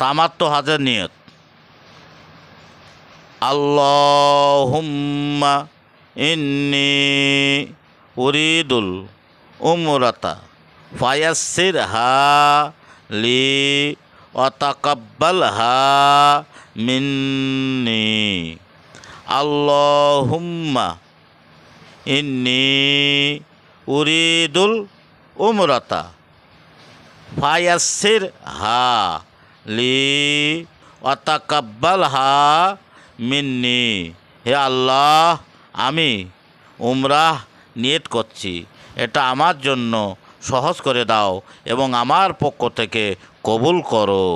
তামাত্ম হাজার নিয়ত আল্লাহুম্মা ইন্নি উরিদুল উমরাতা ফায়াসির হা লি অতাকাব্বাল হা মিন্নি আল্লাহুম্মা ইন্নি উরিদুল উমরাতা ফায়াসির হা লি অতাকাব্বাল হা মিন্নি হে আল্লাহ আমি উমরাহ নিয়ত করছি এটা আমার জন্য সহজ করে দাও এবং আমার পক্ষ থেকে কবুল করো